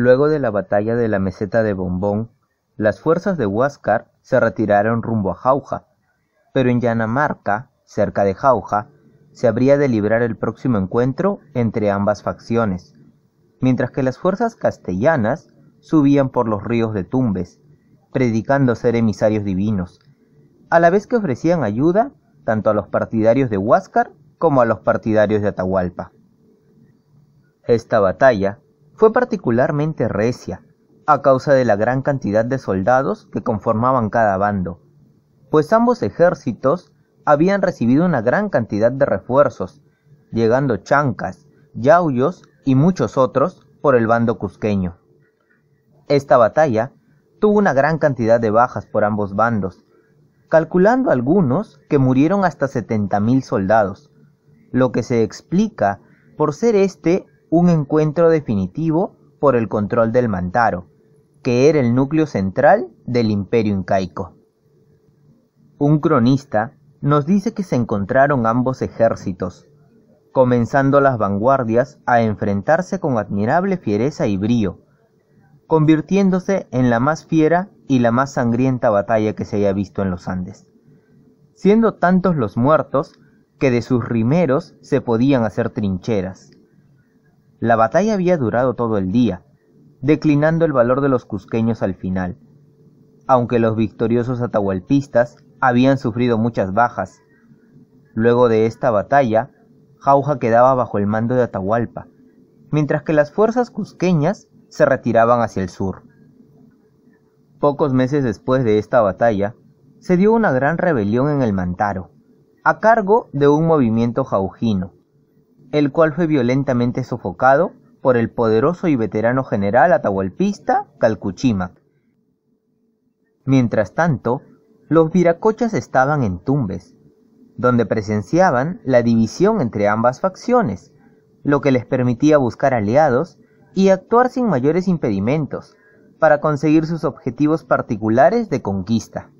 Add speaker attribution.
Speaker 1: Luego de la batalla de la meseta de Bombón, las fuerzas de Huáscar se retiraron rumbo a Jauja, pero en Llanamarca, cerca de Jauja, se habría de librar el próximo encuentro entre ambas facciones, mientras que las fuerzas castellanas subían por los ríos de Tumbes, predicando ser emisarios divinos, a la vez que ofrecían ayuda tanto a los partidarios de Huáscar como a los partidarios de Atahualpa. Esta batalla fue particularmente recia, a causa de la gran cantidad de soldados que conformaban cada bando, pues ambos ejércitos habían recibido una gran cantidad de refuerzos, llegando chancas, yauyos y muchos otros por el bando cusqueño. Esta batalla tuvo una gran cantidad de bajas por ambos bandos, calculando algunos que murieron hasta 70.000 soldados, lo que se explica por ser este un encuentro definitivo por el control del Mantaro, que era el núcleo central del imperio incaico. Un cronista nos dice que se encontraron ambos ejércitos, comenzando las vanguardias a enfrentarse con admirable fiereza y brío, convirtiéndose en la más fiera y la más sangrienta batalla que se haya visto en los Andes, siendo tantos los muertos que de sus rimeros se podían hacer trincheras. La batalla había durado todo el día, declinando el valor de los cusqueños al final. Aunque los victoriosos atahualpistas habían sufrido muchas bajas. Luego de esta batalla, Jauja quedaba bajo el mando de Atahualpa, mientras que las fuerzas cusqueñas se retiraban hacia el sur. Pocos meses después de esta batalla, se dio una gran rebelión en el Mantaro, a cargo de un movimiento jaujino, el cual fue violentamente sofocado por el poderoso y veterano general atahualpista Calcuchima. Mientras tanto, los viracochas estaban en Tumbes, donde presenciaban la división entre ambas facciones, lo que les permitía buscar aliados y actuar sin mayores impedimentos para conseguir sus objetivos particulares de conquista.